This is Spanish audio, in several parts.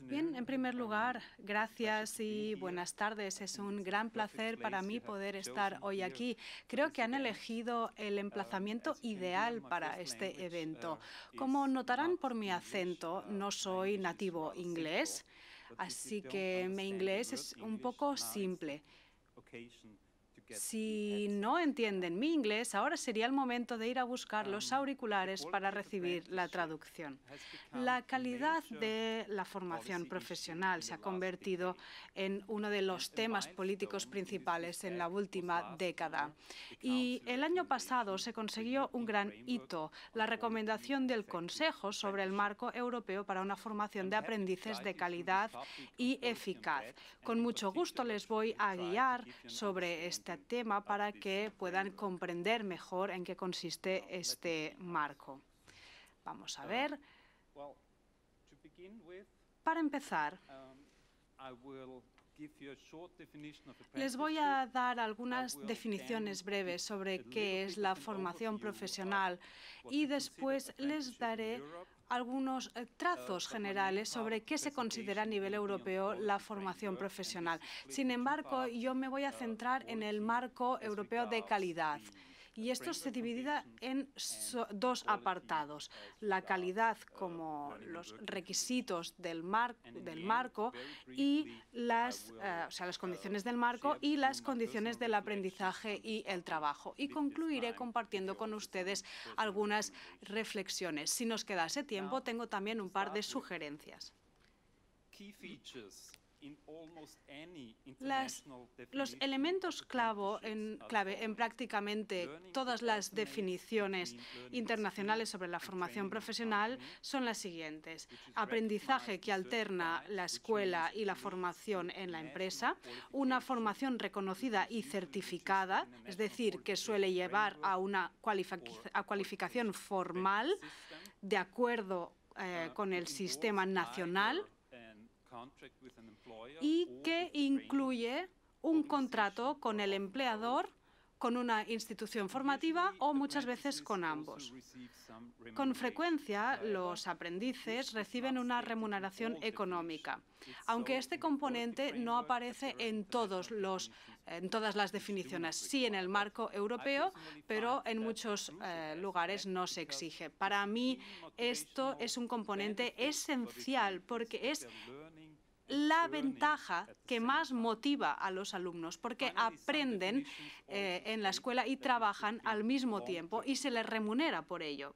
Bien, en primer um, lugar, gracias y buenas tardes. Um, es un gran placer para mí poder estar hoy aquí. Creo que han elegido el uh, emplazamiento ideal para este evento. Uh, Como notarán por mi uh, acento, no soy nativo inglés, así que mi inglés es un poco simple. Si no entienden mi inglés, ahora sería el momento de ir a buscar los um, auriculares para recibir la traducción. La calidad de la formación profesional se ha convertido en uno de los temas políticos principales en la última década. Y el año pasado se consiguió un gran hito, la recomendación del Consejo sobre el marco europeo para una formación de aprendices de calidad y eficaz. Con mucho gusto les voy a guiar sobre este tema ah, para que puedan comprender mejor en qué consiste este marco. Vamos a ah, ver. Para empezar, um, les voy a dar algunas definiciones breves sobre qué es la formación profesional y después les daré algunos eh, trazos generales sobre qué se considera a nivel europeo la formación eh, profesional. Sin embargo, yo me voy a centrar en el marco europeo de calidad. Y esto se dividirá en dos apartados, la calidad como los requisitos del, marco y las, eh, o sea, las condiciones del marco y las condiciones del aprendizaje y el trabajo. Y concluiré compartiendo con ustedes algunas reflexiones. Si nos quedase tiempo, tengo también un par de sugerencias los elementos clave en prácticamente todas las definiciones internacionales sobre la formación profesional son las siguientes. Aprendizaje que alterna la escuela y la formación en la empresa, una formación reconocida y certificada, es decir, que suele llevar a una cualificación formal de acuerdo eh, con el sistema nacional y que incluye un contrato con el empleador con una institución formativa o muchas veces con ambos. Con frecuencia, los aprendices reciben una remuneración económica, aunque este componente no aparece en, todos los, en todas las definiciones, sí en el marco europeo, pero en muchos eh, lugares no se exige. Para mí, esto es un componente esencial porque es la ventaja eh, que más motiva a los alumnos, porque aprenden eh, en la escuela y trabajan al mismo tiempo y se les remunera por ello.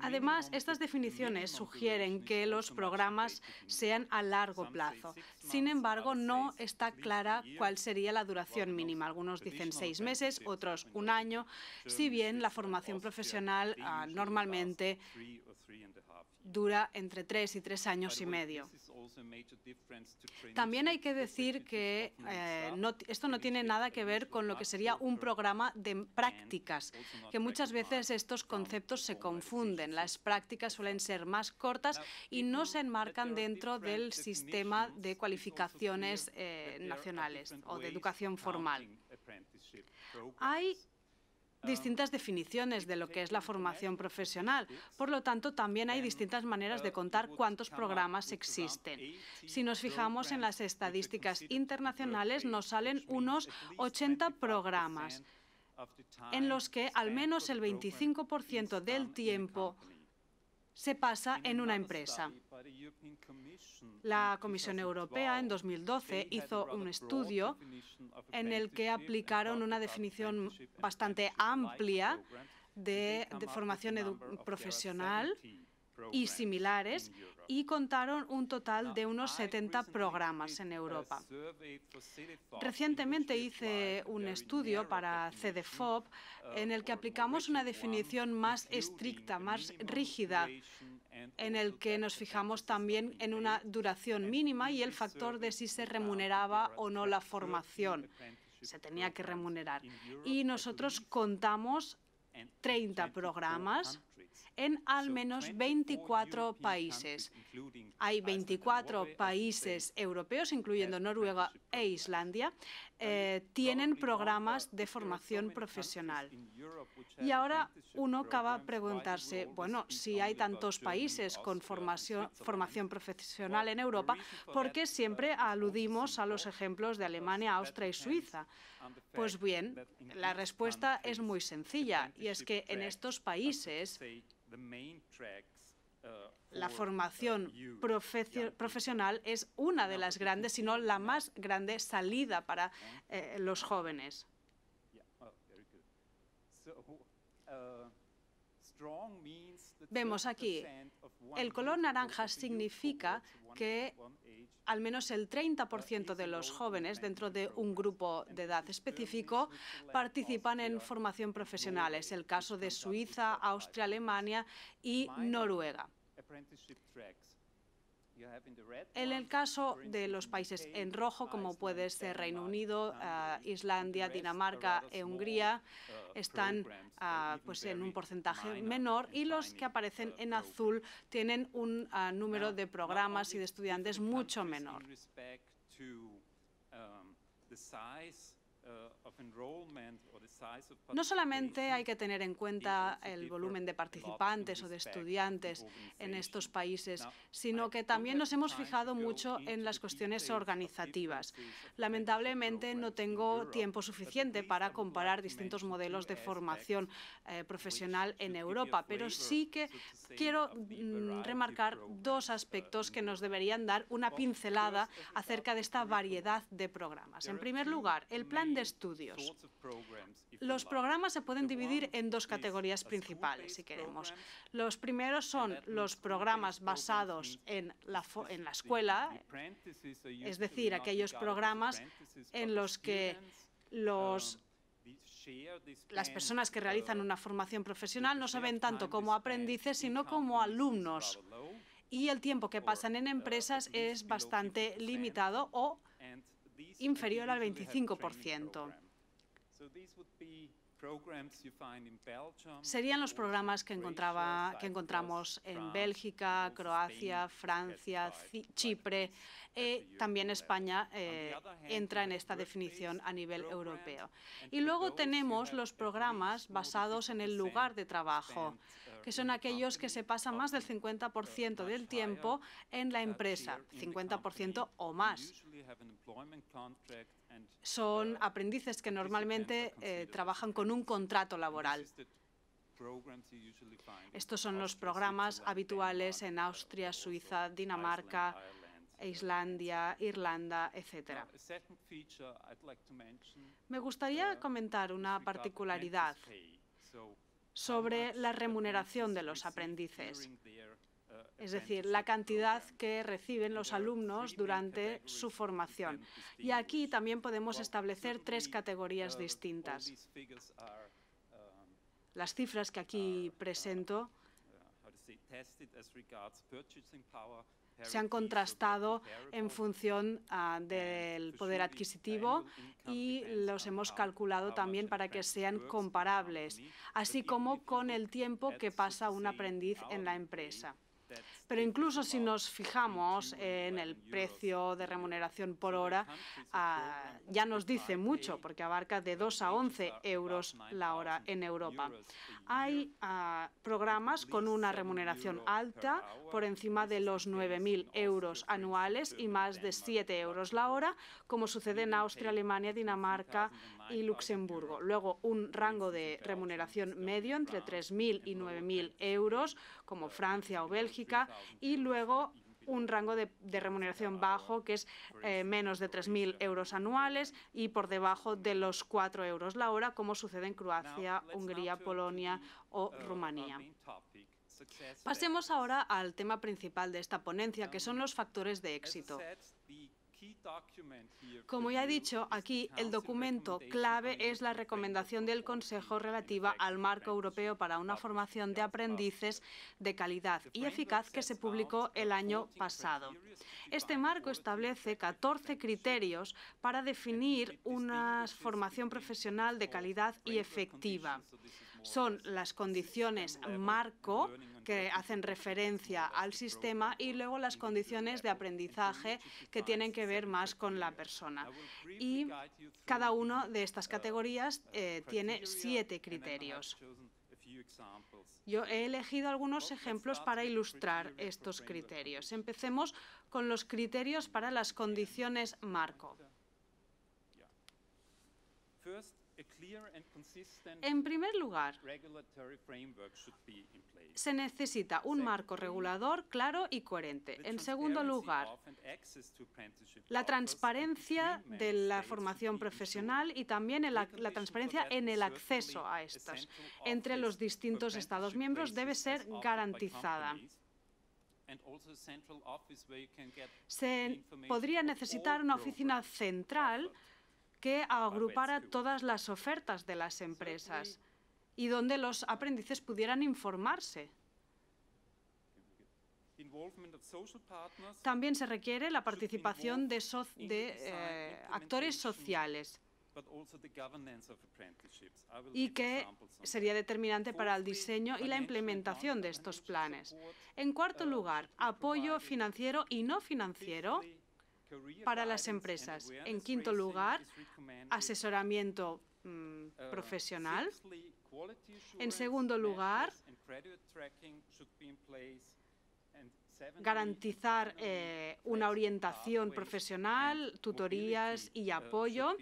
Además, estas definiciones sugieren que los programas sean a largo plazo. Sin embargo, no está clara cuál sería la duración mínima. Algunos dicen seis meses, otros un año, si bien la formación profesional ah, normalmente dura entre tres y tres años y medio. También hay que decir que eh, esto no tiene nada que ver con lo que sería un programa de prácticas, que muchas veces estos conceptos se confunden. Las prácticas suelen ser más cortas y no se enmarcan dentro del sistema de cualificaciones eh, nacionales o de educación formal. Hay distintas definiciones de lo que es la formación profesional. Por lo tanto, también hay distintas maneras de contar cuántos programas existen. Si nos fijamos en las estadísticas internacionales, nos salen unos 80 programas en los que al menos el 25% del tiempo se pasa en una empresa. La Comisión Europea en 2012 hizo un estudio en el que aplicaron una definición bastante amplia de, formación profesional y similares y contaron un total de unos 70 programas en Europa. Recientemente hice un estudio para CDFOP en el que aplicamos una definición más estricta, más rígida, en el que nos fijamos también en una duración mínima y el factor de si se remuneraba o no la formación. Se tenía que remunerar. Y nosotros contamos 30 programas en al menos 24 países. Hay 24 países europeos, incluyendo Noruega e Islandia, eh, tienen programas de formación profesional. Y ahora uno acaba preguntarse, bueno, si hay tantos países con formación, formación profesional en Europa, ¿por qué siempre aludimos a los ejemplos de Alemania, Austria y Suiza? Pues bien, la respuesta es muy sencilla y es que en estos países Uh, la formación uh, profesional es una de las grandes, si no la más grande salida para eh, los jóvenes. Oh, uh, Vemos aquí, el color naranja significa que al menos el 30% de los jóvenes dentro de un grupo de edad específico participan en formación profesional. Es el caso de Suiza, Austria, Alemania y Noruega. En el caso de los países en rojo, como puede ser Reino Unido, ah, Islandia, Dinamarca e Hungría, uh, están ah, pues en un porcentaje menor y los que aparecen uh, en azul tienen un ah, número de programas y de estudiantes mucho menor. Uh, no solamente hay que tener en cuenta el volumen de participantes o de estudiantes en estos países, sino que también nos hemos fijado mucho en las cuestiones organizativas. Lamentablemente no tengo tiempo suficiente para comparar distintos modelos de formación eh, profesional en Europa, pero sí que quiero mm, remarcar dos uh, aspectos que nos deberían dar una pincelada acerca de esta variedad de programas. En primer lugar, el plan de estudios. Los programas se pueden dividir en dos categorías principales, si queremos. Los primeros son los programas basados en la, en la escuela, es decir, aquellos programas en los que los las personas que realizan una formación profesional no se ven tanto como aprendices, sino como alumnos. Y el tiempo que pasan en empresas es bastante limitado o inferior al 25%. Serían los programas que, encontraba, que encontramos en Bélgica, Croacia, Francia, Chipre, y eh, también España eh, entra en esta definición a nivel europeo. Y luego tenemos los programas basados en el lugar de trabajo que son aquellos que se pasan más del 50% del tiempo en la empresa, 50% o más. Son aprendices que normalmente eh, trabajan con un contrato laboral. Estos son los programas habituales en Austria, Suiza, Dinamarca, Islandia, Irlanda, etcétera. Me gustaría comentar una particularidad sobre la remuneración de los aprendices, es decir, la cantidad que reciben los alumnos durante su formación. Y aquí también podemos establecer tres categorías distintas. Las cifras que aquí presento se han contrastado en función ah, del poder adquisitivo y los hemos calculado también para que sean comparables, así como con el tiempo que pasa un aprendiz en la empresa. Pero incluso si nos fijamos en el precio de remuneración por hora, ah, ya nos dice mucho, porque abarca de 2 a 11 euros la hora en Europa. Hay ah, programas con una remuneración alta, por encima de los 9.000 euros anuales y más de 7 euros la hora, como sucede en Austria, Alemania, Dinamarca, y Luxemburgo. Luego, un rango de remuneración medio entre 3.000 y 9.000 euros, como Francia o Bélgica, y luego un rango de, remuneración bajo, que es eh, menos de 3.000 euros anuales y por debajo de los 4 euros la hora, como sucede en Croacia, Hungría, Polonia o Rumanía. Pasemos ahora al tema principal de esta ponencia, que son los factores de éxito. Como ya he dicho, aquí el documento clave es la recomendación del Consejo relativa al marco europeo para una formación de aprendices de calidad y eficaz que se publicó el año pasado. Este marco establece 14 criterios para definir una formación profesional de calidad y efectiva. Son las condiciones marco que hacen referencia al sistema y luego las condiciones de aprendizaje que tienen que ver más con la persona. Y cada una de estas categorías eh, tiene siete criterios. Yo he elegido algunos ejemplos para ilustrar estos criterios. Empecemos con los criterios para las condiciones marco. En primer lugar, se necesita un marco regulador claro y coherente. En segundo lugar, la transparencia de la formación profesional y también la transparencia en el acceso a estas entre los distintos Estados miembros debe ser garantizada. Se podría necesitar una oficina central que agrupara todas las ofertas de las empresas y donde los aprendices pudieran informarse. También se requiere la participación de, eh, actores sociales y que sería determinante para el diseño y la implementación de estos planes. En cuarto uh, lugar, apoyo financiero y no financiero para las empresas. En quinto lugar, asesoramiento mm, uh, profesional. En segundo lugar, garantizar eh, una orientación profesional, tutorías uh, y apoyo.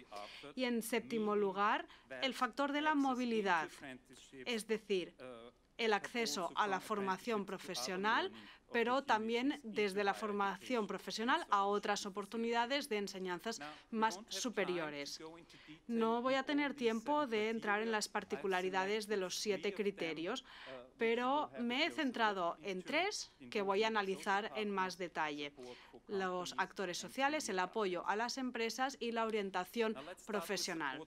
Y en séptimo lugar, el factor de la movilidad, es decir, uh, el acceso a la formación profesional pero también desde la formación profesional a otras oportunidades de enseñanzas más superiores. No voy a tener tiempo uh, de entrar en las particularidades de los siete criterios, uh, pero me he centrado en tres que voy a analizar en más detalle. Los actores sociales, el apoyo a las empresas y la orientación profesional.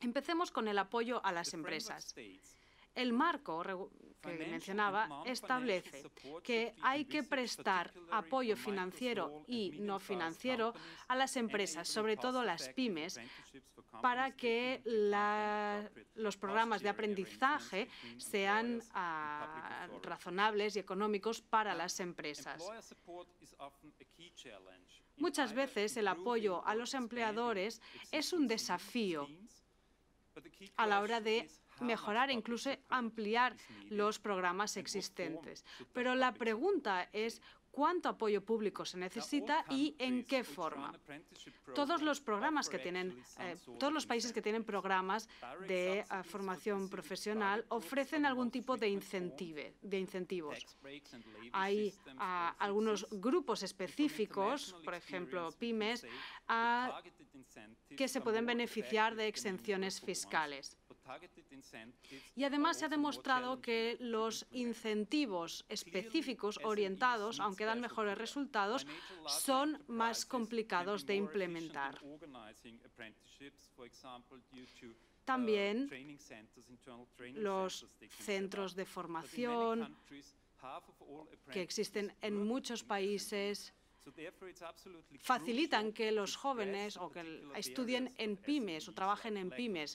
Empecemos con el apoyo a las empresas. El marco que mencionaba establece que hay que prestar apoyo financiero y no financiero a las empresas, sobre todo las pymes, para que los programas de aprendizaje sean ah, razonables y económicos para las empresas. Muchas veces el apoyo a los empleadores es un desafío a la hora de mejorar, e incluso ampliar los programas existentes. Pero la pregunta es cuánto apoyo público se necesita y en qué forma. Todos los programas que tienen, eh, todos los países que tienen programas de eh, formación profesional ofrecen algún tipo de, de incentivos. Hay ah, algunos grupos específicos, por ejemplo, pymes, ah, que se pueden beneficiar de exenciones fiscales. Y además se ha demostrado que los incentivos específicos orientados, aunque dan mejores resultados, son más complicados de implementar. También los centros de formación que existen en muchos países facilitan que los jóvenes o que estudien en pymes o trabajen en pymes.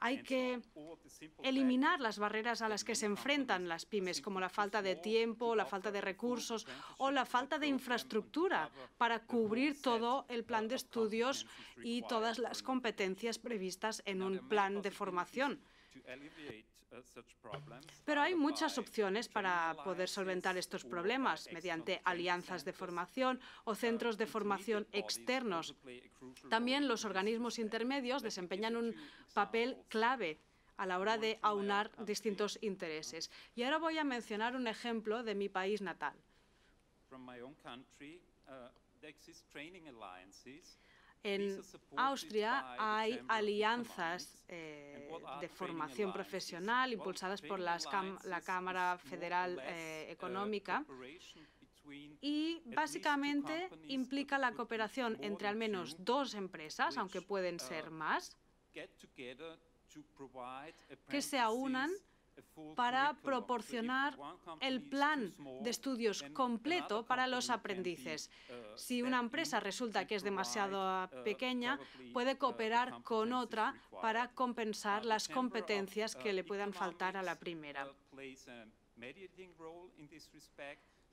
Hay que eliminar las barreras a las que se enfrentan las pymes, como la falta de tiempo, la falta de recursos o la falta de infraestructura para cubrir todo el plan de estudios y todas las competencias previstas en un plan de formación. Pero hay muchas opciones para poder solventar estos problemas mediante alianzas de formación o centros de formación externos. También los organismos intermedios desempeñan un papel clave a la hora de aunar distintos intereses. Y ahora voy a mencionar un ejemplo de mi país natal. En Austria hay alianzas eh, de formación profesional impulsadas por la Cámara Federal eh, uh, Económica y básicamente implica la cooperación entre al menos dos empresas, aunque pueden uh, ser más, que se aunan para proporcionar el plan de estudios completo para los aprendices. Si una empresa resulta que es demasiado pequeña, puede cooperar con otra para compensar las competencias que le puedan faltar a la primera.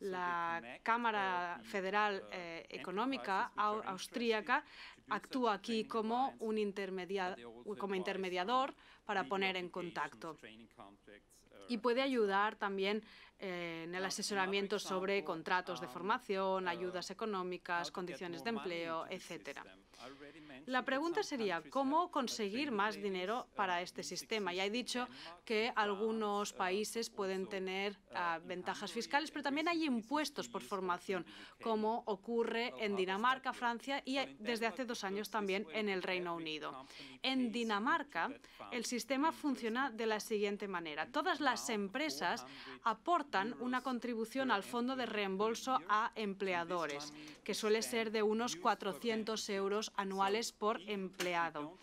La Cámara Federal eh, Económica Austríaca actúa aquí como un intermediador, como intermediador para poner en contacto uh, y puede ayudar también eh, en el asesoramiento sobre contratos de um, formación, uh, ayudas económicas, condiciones de empleo, etcétera. La pregunta sería, ¿cómo conseguir más dinero uh, para este sistema? Ya he dicho que algunos países pueden tener ah, ventajas fiscales, pero también hay impuestos por formación, como ocurre en Dinamarca, Francia y desde hace dos años también en el Reino Unido. En Dinamarca, el sistema funciona de la siguiente manera. Todas las empresas aportan una contribución al fondo de reembolso a empleadores, que suele ser de unos 400 euros anuales por empleado.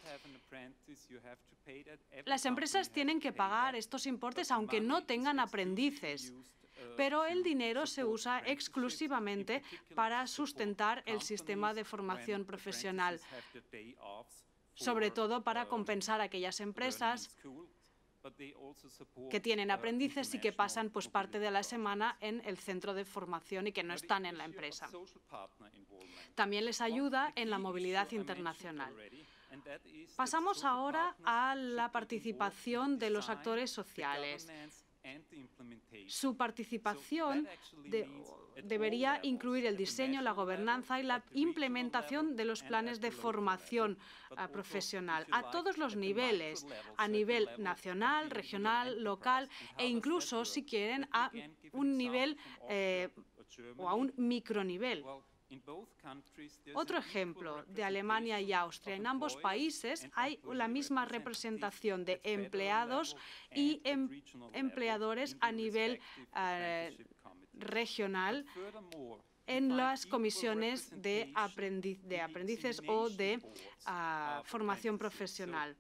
Las empresas tienen que pagar estos importes aunque no tengan aprendices pero el dinero se usa exclusivamente para sustentar el sistema de formación profesional, sobre todo para compensar a aquellas empresas que tienen aprendices y que pasan pues, parte de la semana en el centro de formación y que no están en la empresa. También les ayuda en la movilidad internacional. Pasamos ahora a la participación de los actores sociales. Su participación debería incluir el diseño, la gobernanza y la implementación de los planes de formación ah, profesional a todos los niveles, a nivel nacional, regional, local e incluso, si quieren, a un nivel eh, o a un micronivel. Otro ejemplo de Alemania y Austria. En ambos países hay la misma representación de empleados y em- empleadores a nivel eh, regional en las comisiones de, aprendices o de ah, formación profesional.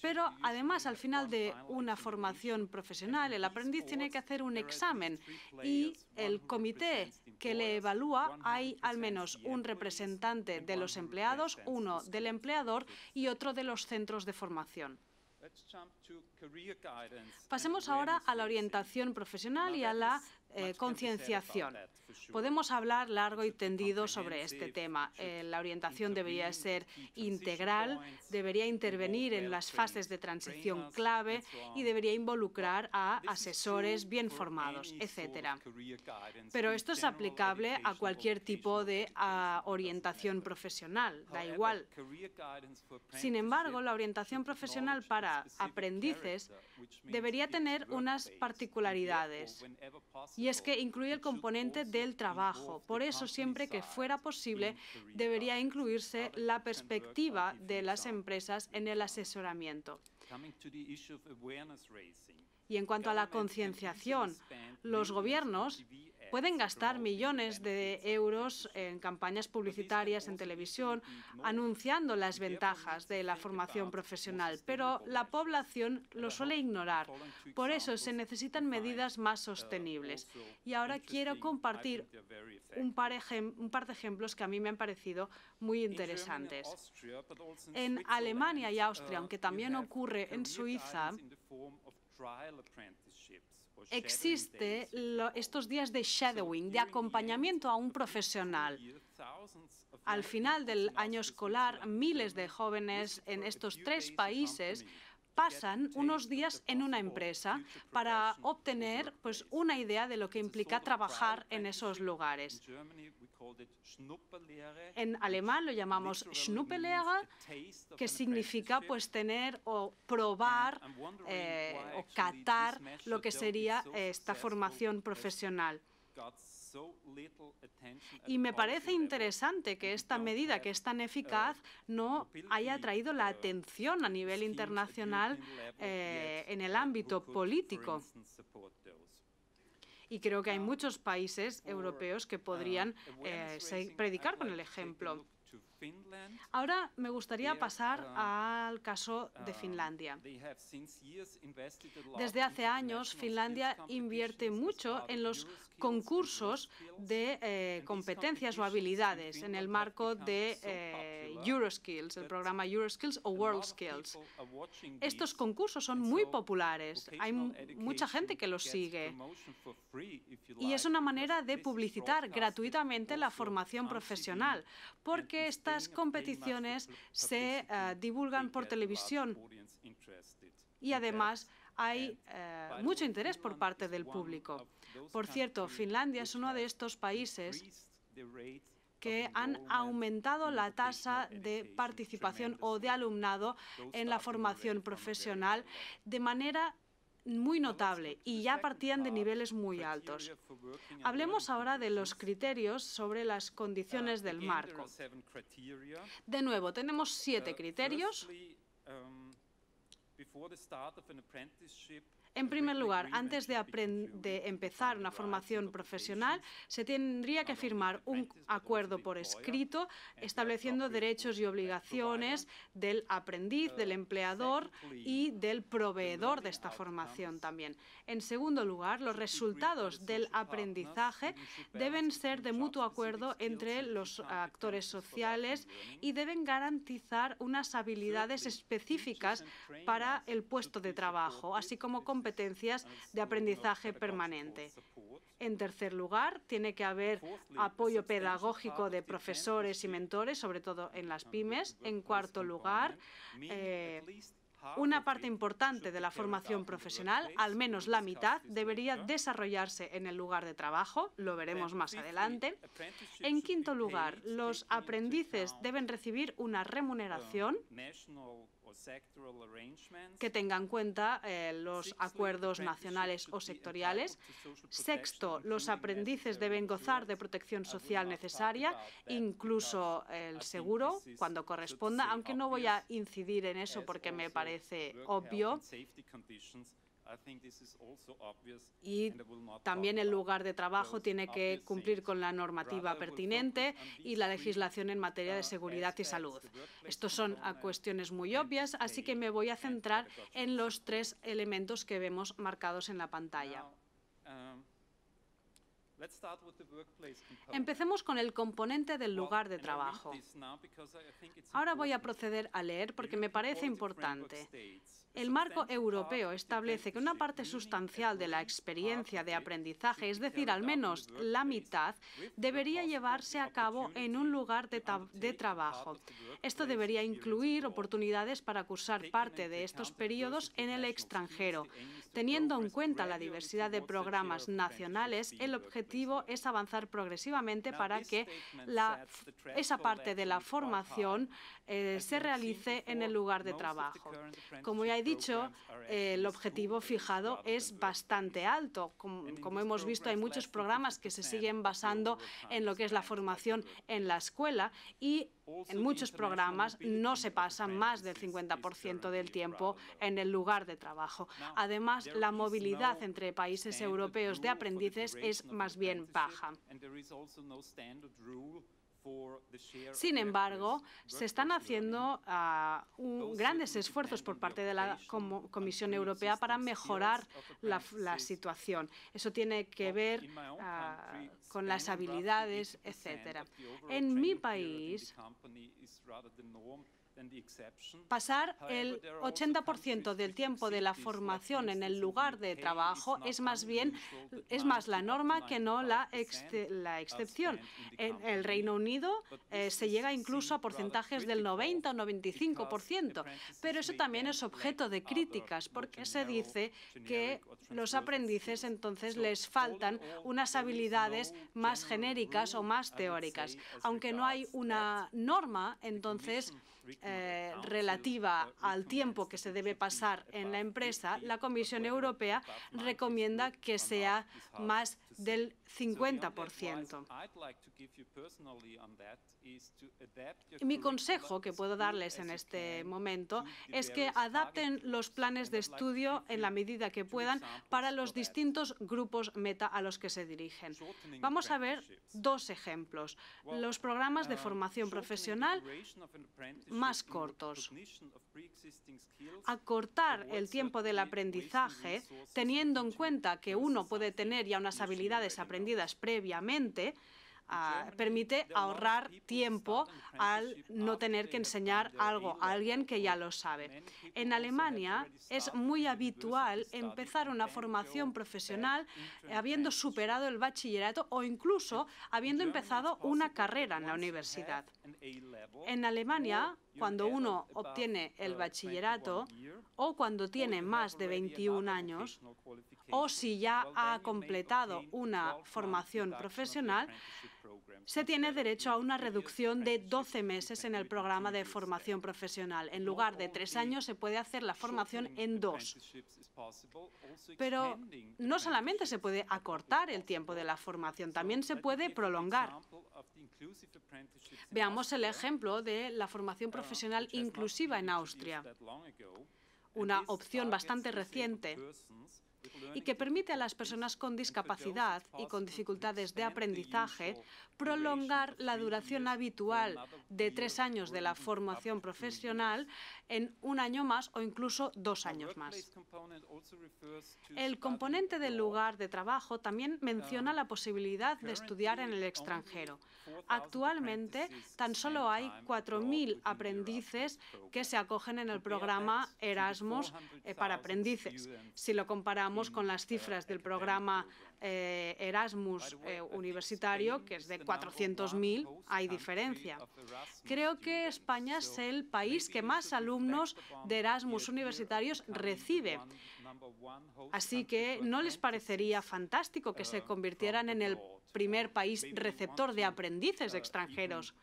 Pero además, al final de una formación profesional, el aprendiz tiene que hacer un examen y el comité que le evalúa hay al menos un representante de los empleados, uno del empleador y otro de los centros de formación. Pasemos ahora a la orientación profesional y a la eh, concienciación. Podemos hablar largo y tendido sobre este tema. Eh, la orientación debería ser integral, debería intervenir en las fases de transición clave y debería involucrar a asesores bien formados, etcétera. Pero esto es aplicable a cualquier tipo de ah, orientación profesional, da igual. Sin embargo, la orientación profesional para aprendices debería tener unas particularidades y es que incluye el componente del trabajo. Por eso, siempre que fuera posible, debería incluirse la perspectiva de las empresas en el asesoramiento. Y en cuanto a la concienciación, los gobiernos pueden gastar millones de euros en campañas publicitarias en televisión, anunciando las ventajas de la formación profesional, pero la población lo suele ignorar. Por eso se necesitan medidas más uh, sostenibles. Y ahora quiero compartir un par, un par de ejemplos que a mí me han parecido muy interesantes. En Alemania y Austria, uh, aunque también ocurre en Suiza, existe estos días de shadowing, de acompañamiento a un profesional. Al final del año escolar, miles de jóvenes en estos tres países pasan unos días en una empresa para obtener pues, una idea de lo que implica trabajar en esos lugares. En alemán lo llamamos Schnuppelehre, que significa pues tener o probar eh, o catar lo que sería eh, esta formación profesional. Y me parece interesante que esta medida, que es tan eficaz, no haya traído la uh, atención a nivel internacional eh, en el ámbito político. Y creo que hay ah, muchos países europeos que ah, podrían eh, eh, predicar uh, con el ejemplo. Ahora me gustaría pasar um, al caso de um, Finlandia. Desde hace años, Finlandia invierte mucho en los concursos de eh, competencias o habilidades en el marco de eh, Euroskills, el programa Euroskills o WorldSkills. Estos concursos son muy populares, hay mucha gente que los sigue y es una manera de publicitar gratuitamente la formación profesional, porque estas competiciones se eh, divulgan por televisión y además hay eh, eh, eh, mucho interés por parte del público. Por cierto, Finlandia es uno de estos países que han aumentado la tasa de participación o de alumnado en la formación profesional de manera muy notable y ya partían de niveles muy altos. Hablemos ahora de los criterios sobre las uh, condiciones del marco. De nuevo, tenemos siete uh, criterios. before the start of an apprenticeship En primer lugar, antes de, empezar una formación profesional, se tendría que firmar un acuerdo por escrito estableciendo derechos y obligaciones del aprendiz, del empleador y del proveedor de esta formación también. En segundo lugar, los resultados del aprendizaje deben ser de mutuo acuerdo entre los actores sociales y deben garantizar unas habilidades específicas para el puesto de trabajo, así como competencias de aprendizaje permanente. En tercer lugar, tiene que haber apoyo pedagógico de profesores y mentores, sobre todo en las pymes. En cuarto lugar, eh, una parte importante de la formación profesional, al menos la mitad, debería desarrollarse en el lugar de trabajo, lo veremos más adelante. En quinto lugar, los aprendices deben recibir una remuneración que tenga en cuenta eh, los acuerdos nacionales o sectoriales. Sexto, los aprendices deben gozar de protección social necesaria, incluso el seguro, cuando corresponda, aunque no voy a incidir en eso porque me parece obvio. Y también el lugar de trabajo tiene que cumplir con la normativa pertinente y la legislación en materia de uh, seguridad y salud. Estos son cuestiones muy obvias, así que me voy a centrar en los tres elementos que vemos marcados en la pantalla. Um, Empecemos con el componente del lugar de trabajo. Ahora voy a proceder a leer porque me parece importante. El marco europeo establece que una parte sustancial de la experiencia de aprendizaje, es decir, al menos la mitad, debería llevarse a cabo en un lugar de, trabajo. Esto debería incluir oportunidades para cursar parte de estos periodos en el extranjero. Teniendo en cuenta la diversidad de programas nacionales, el objetivo es avanzar progresivamente para que esa parte de la formación eh, se realice en el lugar de trabajo. Como ya he dicho, el objetivo fijado es bastante alto. Como, como, hemos visto, hay muchos programas que se siguen basando en lo que es la formación en la escuela y en muchos programas no se pasa más del 50% del tiempo en el lugar de trabajo. Además, la movilidad entre países europeos de aprendices es más bien baja. Sin embargo, se están haciendo ah, grandes esfuerzos por parte de la Comisión Europea para mejorar la, situación. Eso tiene que ver ah, con las habilidades, etcétera. En mi país, Pasar el 80% del tiempo de la formación en el lugar de trabajo es más bien es más la norma que no la, excepción. En el Reino Unido eh, se llega incluso a porcentajes del 90 o 95%, pero eso también es objeto de críticas porque se dice que los aprendices entonces les faltan unas habilidades más genéricas o más teóricas. Aunque no hay una norma, entonces eh, relativa uh, al tiempo que se debe pasar en la empresa, la Comisión Europea recomienda que sea más del 50%. mi consejo que puedo darles en este momento es que adapten los planes de estudio en la medida que puedan para los distintos grupos meta a los que se dirigen. Vamos a ver dos ejemplos. Los programas de uh, formación profesional más cortos. Acortar el tiempo del aprendizaje, teniendo en cuenta que uno puede tener ya unas habilidades aprendidas previamente, ah, permite ahorrar tiempo al no tener que enseñar algo a alguien que ya lo sabe. En Alemania es muy habitual empezar una formación profesional habiendo superado el bachillerato o incluso habiendo empezado una carrera en la universidad. En Alemania cuando uno obtiene el bachillerato o cuando tiene más de 21 años o si ya ha completado una formación profesional, se tiene derecho a una reducción de 12 meses en el programa de formación profesional. En lugar de tres años, se puede hacer la formación en dos. Pero no solamente se puede acortar el tiempo de la formación, también se puede prolongar. Veamos el ejemplo de la formación profesional inclusiva en Austria, una opción bastante reciente y que permite a las personas con discapacidad y con dificultades de aprendizaje prolongar la duración habitual de tres años de la formación profesional en un año más o incluso dos años más. El componente del lugar de trabajo también menciona la posibilidad de estudiar en el extranjero. Actualmente, tan solo hay 4.000 aprendices que se acogen en el programa Erasmus eh, para aprendices. Si lo comparamos con las cifras del programa eh, Erasmus eh, universitario, que es de 400.000, hay diferencia. Creo que España es el país que más alumnos de Erasmus universitarios recibe. Así que no les parecería fantástico que se convirtieran en el primer país receptor de aprendices extranjeros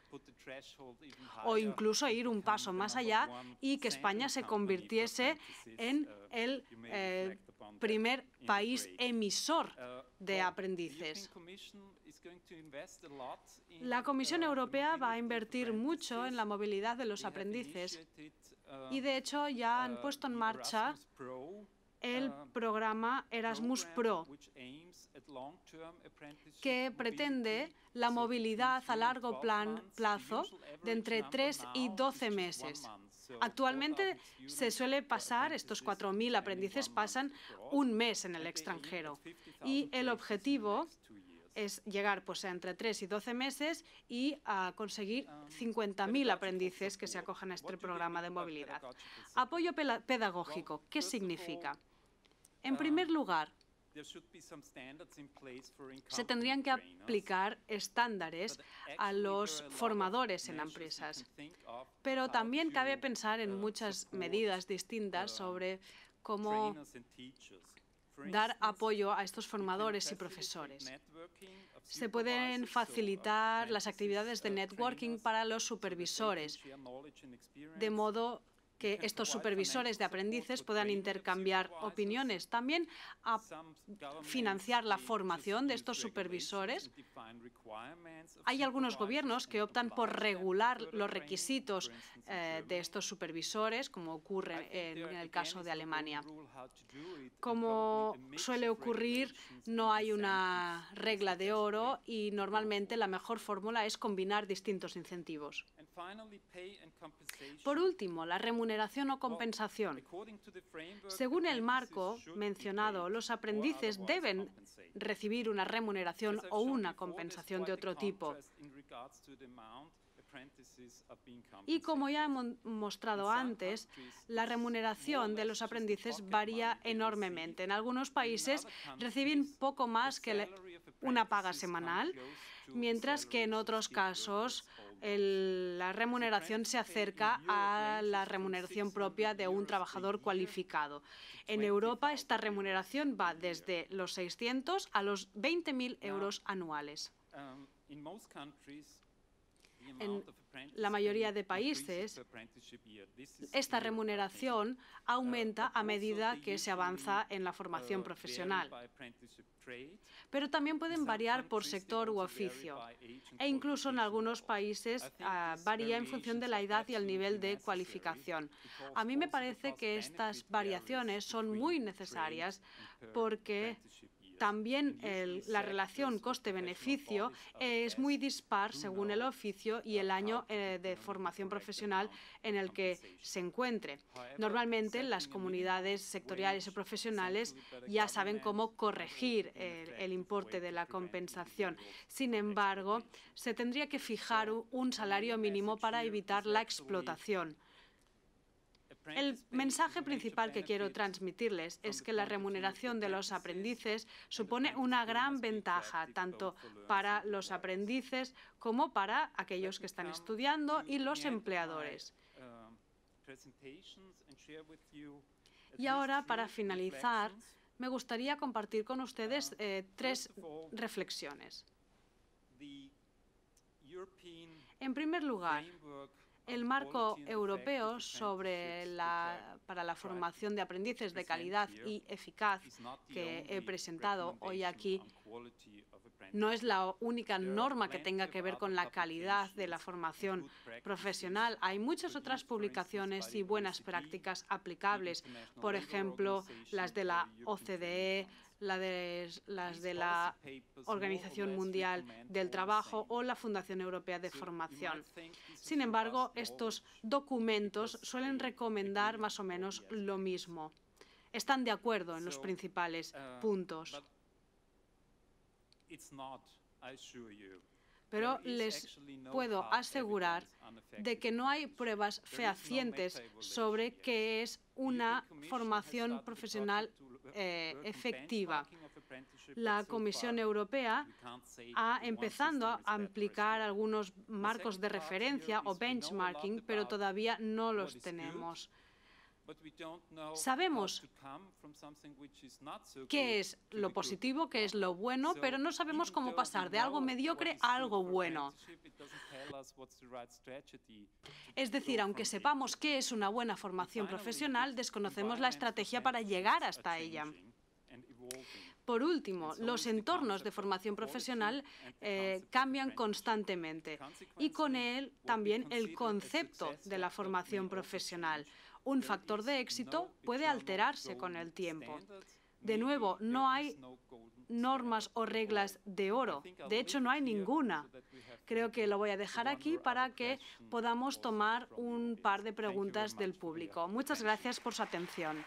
o incluso ir un paso más allá y que España se convirtiese en el eh, primer país emisor uh, de aprendices. La Comisión uh, Europea va a invertir mucho en la movilidad de los aprendices uh, y, de hecho, ya han puesto en marcha el programa Erasmus Pro, que pretende la movilidad a largo plazo de entre 3 y 12 meses. Actualmente se suele pasar, estos 4.000 aprendices pasan un mes en el extranjero y el objetivo es llegar pues, a entre 3 y 12 meses y a conseguir 50.000 aprendices que se acojan a este programa de movilidad. Apoyo pedagógico, ¿qué significa? En primer lugar, se tendrían que aplicar estándares a los formadores en empresas, pero también cabe pensar en uh, muchas medidas distintas uh, sobre cómo dar apoyo a estos formadores y profesores. Se pueden facilitar las actividades de uh, networking para los supervisores, de modo que estos supervisores de aprendices puedan intercambiar opiniones. También a financiar la formación de estos supervisores. Hay algunos gobiernos que optan por regular los requisitos eh, de estos supervisores, como ocurre en el caso de Alemania. Como suele ocurrir, no hay una regla de oro y normalmente la mejor fórmula es combinar distintos incentivos. Por último, la remuneración o compensación. Según el marco mencionado, los aprendices deben recibir una remuneración o una compensación de otro tipo. Y como ya hemos mostrado antes, la remuneración de los aprendices varía enormemente. En algunos países reciben poco más que una paga semanal, mientras que en otros casos la remuneración se acerca a la remuneración propia de un trabajador cualificado. En Europa esta remuneración va desde los 600 a los 20.000 euros anuales. Um, la mayoría de países, esta remuneración aumenta a medida que se avanza en la formación profesional. Pero también pueden variar por sector u oficio e incluso en algunos países ah, varía en función de la edad y el nivel de cualificación. A mí me parece que estas variaciones son muy necesarias porque también la relación coste-beneficio es muy dispar según el oficio y el año eh, de formación profesional en el que se encuentre. Normalmente las comunidades sectoriales y profesionales ya saben cómo corregir el importe de la compensación. Sin embargo, se tendría que fijar un salario mínimo para evitar la explotación. El mensaje principal que quiero transmitirles es que la remuneración de los aprendices supone una gran ventaja tanto para los aprendices como para aquellos que están estudiando y los empleadores. Um, y ahora, para finalizar, me gustaría compartir con ustedes uh, eh, tres reflexiones. En primer lugar, el marco europeo sobre la, para la formación de aprendices de calidad y eficaz que he presentado hoy aquí no es la única norma que tenga que ver con la calidad de la formación profesional. Hay muchas otras publicaciones y buenas prácticas aplicables, por ejemplo, las de la OCDE, las de la Organización Mundial del Trabajo o la Fundación Europea de Formación. Sin embargo, estos documentos suelen recomendar más o menos lo mismo. Están de acuerdo en los principales uh, puntos pero les puedo asegurar de que no hay pruebas fehacientes sobre qué es una formación profesional uh, eh, efectiva. La Comisión Europea ha empezado a aplicar algunos marcos de referencia o benchmarking, pero todavía no los tenemos. Sabemos qué es lo positivo, qué es lo bueno, pero no sabemos cómo pasar de algo mediocre a algo bueno. Es decir, aunque sepamos qué es una buena formación profesional, desconocemos la estrategia para llegar hasta ella. Por último, los entornos de formación profesional eh, cambian constantemente y con él también el concepto de la formación profesional un factor de éxito puede alterarse con el tiempo. De nuevo, no hay normas o reglas de oro. De hecho, no hay ninguna. Creo que lo voy a dejar aquí para que podamos tomar un par de preguntas del público. Muchas gracias por su atención.